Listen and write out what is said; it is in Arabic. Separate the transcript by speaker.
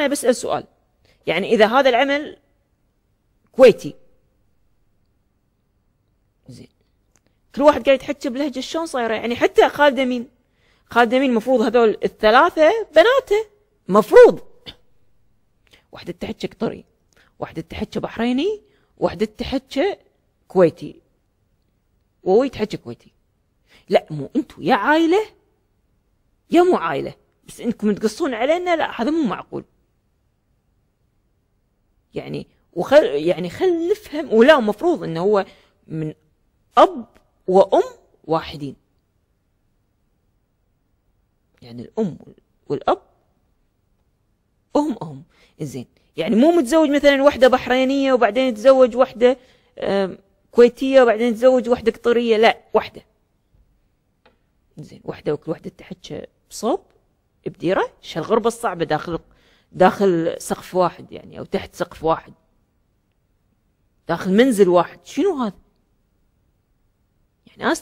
Speaker 1: أنا بسأل سؤال يعني إذا هذا العمل كويتي زين كل واحد قاعد يتحكي بلهجة شلون صايرة يعني حتى خالد أمين خالد أمين المفروض هذول الثلاثة بناته مفروض واحدة تحكي قطري واحدة تحكي بحريني واحدة تحكي كويتي وهو يتحكي كويتي لا مو انتو يا عائلة يا مو عائلة بس انكم تقصون علينا لا هذا مو معقول يعني وخل يعني خل نفهم ولا المفروض انه هو من اب وام واحدين يعني الام والاب هم هم زين يعني مو متزوج مثلا واحده بحرينيه وبعدين يتزوج واحده كويتيه وبعدين يتزوج واحده قطريه لا واحده زين واحده وكل واحده تحكي بصوب بديره شالغربة الغربه الصعبه داخل داخل سقف واحد يعني أو تحت سقف واحد داخل منزل واحد شنو هذا يعني أنا